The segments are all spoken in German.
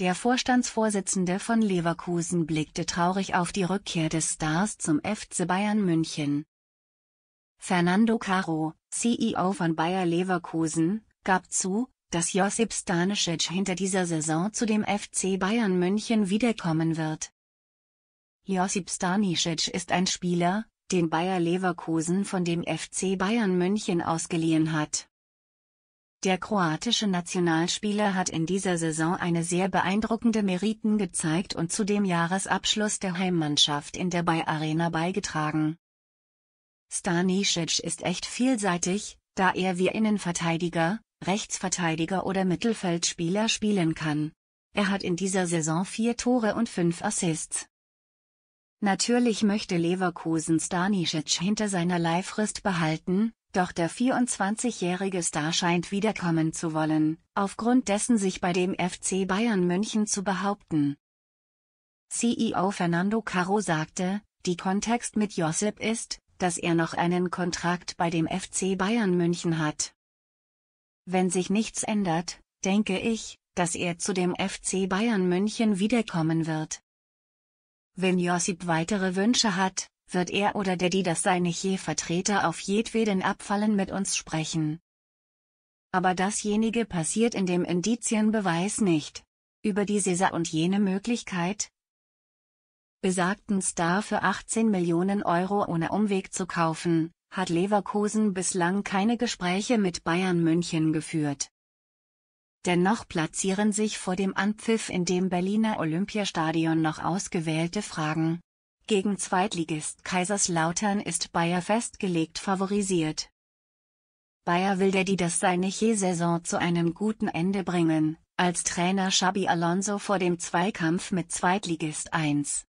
Der Vorstandsvorsitzende von Leverkusen blickte traurig auf die Rückkehr des Stars zum FC Bayern München. Fernando Caro, CEO von Bayer Leverkusen, gab zu, dass Josip Stanisic hinter dieser Saison zu dem FC Bayern München wiederkommen wird. Josip Stanisic ist ein Spieler, den Bayer Leverkusen von dem FC Bayern München ausgeliehen hat. Der kroatische Nationalspieler hat in dieser Saison eine sehr beeindruckende Meriten gezeigt und zu dem Jahresabschluss der Heimmannschaft in der Bay Arena beigetragen. Stanisic ist echt vielseitig, da er wie Innenverteidiger, Rechtsverteidiger oder Mittelfeldspieler spielen kann. Er hat in dieser Saison vier Tore und fünf Assists. Natürlich möchte Leverkusen Stanisic hinter seiner Leihfrist behalten, doch der 24-jährige Star scheint wiederkommen zu wollen, aufgrund dessen sich bei dem FC Bayern München zu behaupten. CEO Fernando Caro sagte, die Kontext mit Josip ist, dass er noch einen Kontrakt bei dem FC Bayern München hat. Wenn sich nichts ändert, denke ich, dass er zu dem FC Bayern München wiederkommen wird. Wenn Josip weitere Wünsche hat, wird er oder der die das seine je Vertreter auf jedweden Abfallen mit uns sprechen. Aber dasjenige passiert in dem Indizienbeweis nicht. Über die diese und jene Möglichkeit, besagten Star für 18 Millionen Euro ohne Umweg zu kaufen, hat Leverkusen bislang keine Gespräche mit Bayern München geführt. Dennoch platzieren sich vor dem Anpfiff in dem Berliner Olympiastadion noch ausgewählte Fragen, gegen Zweitligist Kaiserslautern ist Bayer festgelegt favorisiert. Bayer will der die das seine Je-Saison zu einem guten Ende bringen, als Trainer Xabi Alonso vor dem Zweikampf mit Zweitligist 1.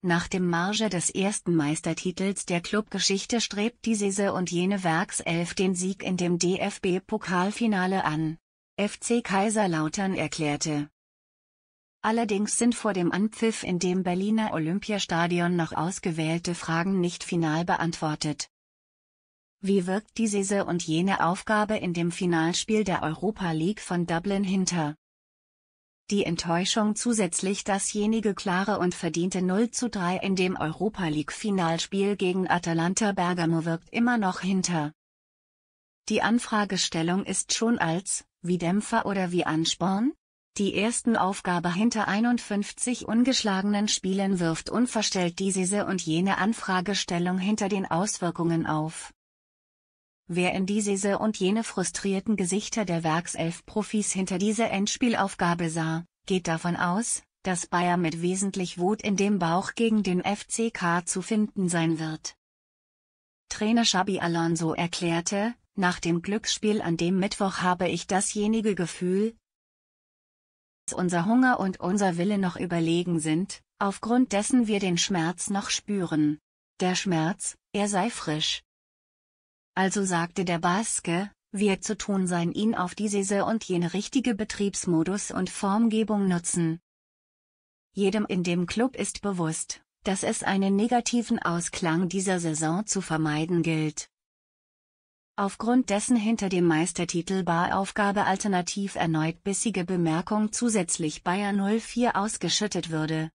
Nach dem Marge des ersten Meistertitels der Clubgeschichte strebt die Sese und jene Werkself den Sieg in dem DFB-Pokalfinale an. FC Kaiserlautern erklärte, Allerdings sind vor dem Anpfiff in dem Berliner Olympiastadion noch ausgewählte Fragen nicht final beantwortet. Wie wirkt diese und jene Aufgabe in dem Finalspiel der Europa League von Dublin hinter? Die Enttäuschung zusätzlich dasjenige klare und verdiente 0 zu 3 in dem Europa League Finalspiel gegen Atalanta Bergamo wirkt immer noch hinter. Die Anfragestellung ist schon als, wie Dämpfer oder wie Ansporn? Die ersten Aufgabe hinter 51 ungeschlagenen Spielen wirft unverstellt diese und jene Anfragestellung hinter den Auswirkungen auf. Wer in diese und jene frustrierten Gesichter der Werkself-Profis hinter dieser Endspielaufgabe sah, geht davon aus, dass Bayer mit wesentlich Wut in dem Bauch gegen den FCK zu finden sein wird. Trainer Xabi Alonso erklärte, nach dem Glücksspiel an dem Mittwoch habe ich dasjenige Gefühl, unser Hunger und unser Wille noch überlegen sind, aufgrund dessen wir den Schmerz noch spüren. Der Schmerz, er sei frisch. Also sagte der Baske, wird zu tun sein ihn auf diese und jene richtige Betriebsmodus und Formgebung nutzen. Jedem in dem Club ist bewusst, dass es einen negativen Ausklang dieser Saison zu vermeiden gilt aufgrund dessen hinter dem Meistertitel Baraufgabe alternativ erneut bissige Bemerkung zusätzlich Bayer 04 ausgeschüttet würde